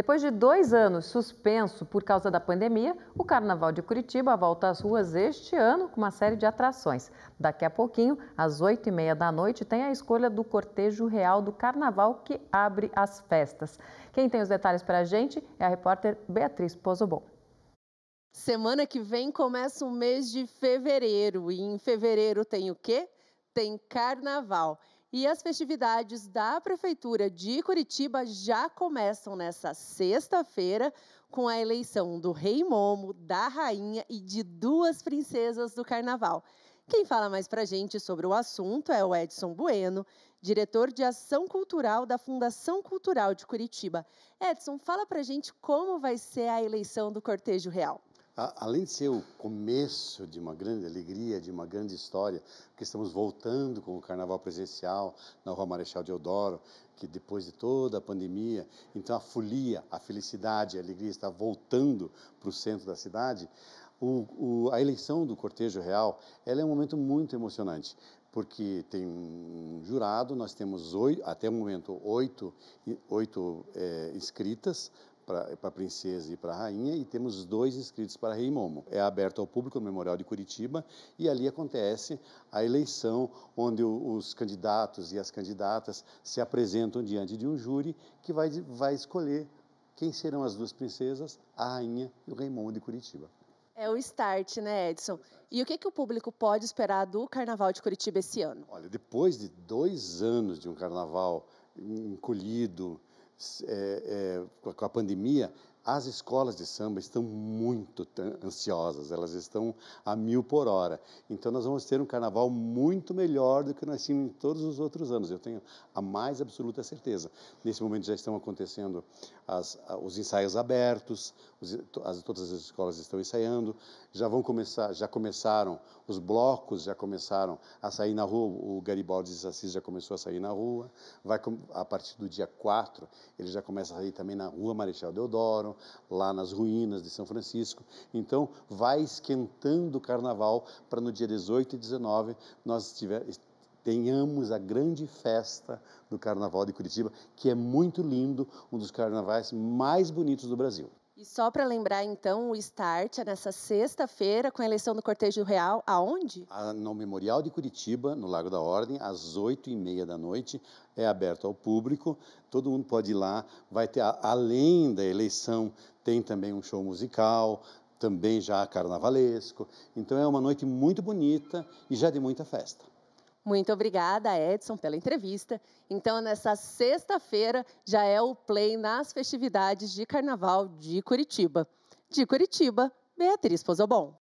Depois de dois anos suspenso por causa da pandemia, o Carnaval de Curitiba volta às ruas este ano com uma série de atrações. Daqui a pouquinho, às oito e meia da noite, tem a escolha do cortejo real do Carnaval que abre as festas. Quem tem os detalhes para a gente é a repórter Beatriz Pozobon. Semana que vem começa o mês de fevereiro e em fevereiro tem o quê? Tem Carnaval. E as festividades da Prefeitura de Curitiba já começam nessa sexta-feira com a eleição do Rei Momo, da Rainha e de duas princesas do Carnaval. Quem fala mais para gente sobre o assunto é o Edson Bueno, diretor de Ação Cultural da Fundação Cultural de Curitiba. Edson, fala para gente como vai ser a eleição do Cortejo Real além de ser o começo de uma grande alegria, de uma grande história, porque estamos voltando com o carnaval presencial na Rua Marechal Deodoro, que depois de toda a pandemia, então a folia, a felicidade, a alegria está voltando para o centro da cidade. O, o, a eleição do cortejo real ela é um momento muito emocionante porque tem um jurado nós temos oito, até o momento oito, oito é, inscritas para a princesa e para a rainha, e temos dois inscritos para Rei Momo. É aberto ao público no Memorial de Curitiba, e ali acontece a eleição, onde os candidatos e as candidatas se apresentam diante de um júri que vai, vai escolher quem serão as duas princesas, a rainha e o Rei Momo de Curitiba. É o start, né, Edson? E o que, que o público pode esperar do Carnaval de Curitiba esse ano? Olha, depois de dois anos de um carnaval encolhido, é, é, com a pandemia as escolas de samba estão muito ansiosas, elas estão a mil por hora. Então, nós vamos ter um carnaval muito melhor do que nós tínhamos em todos os outros anos, eu tenho a mais absoluta certeza. Nesse momento já estão acontecendo as, os ensaios abertos, os, as, todas as escolas estão ensaiando, já vão começar, já começaram, os blocos já começaram a sair na rua, o Garibaldi de Assis já começou a sair na rua, vai a partir do dia 4, ele já começa a sair também na rua Marechal Deodoro lá nas ruínas de São Francisco. Então, vai esquentando o carnaval para no dia 18 e 19 nós tiver, tenhamos a grande festa do Carnaval de Curitiba, que é muito lindo, um dos carnavais mais bonitos do Brasil. E só para lembrar, então, o start é nessa sexta-feira com a eleição do Cortejo Real, aonde? Ah, no Memorial de Curitiba, no Lago da Ordem, às oito e meia da noite. É aberto ao público, todo mundo pode ir lá. Vai ter, além da eleição, tem também um show musical, também já carnavalesco. Então é uma noite muito bonita e já de muita festa. Muito obrigada, Edson, pela entrevista. Então, nessa sexta-feira já é o play nas festividades de Carnaval de Curitiba. De Curitiba, Beatriz Pozobon.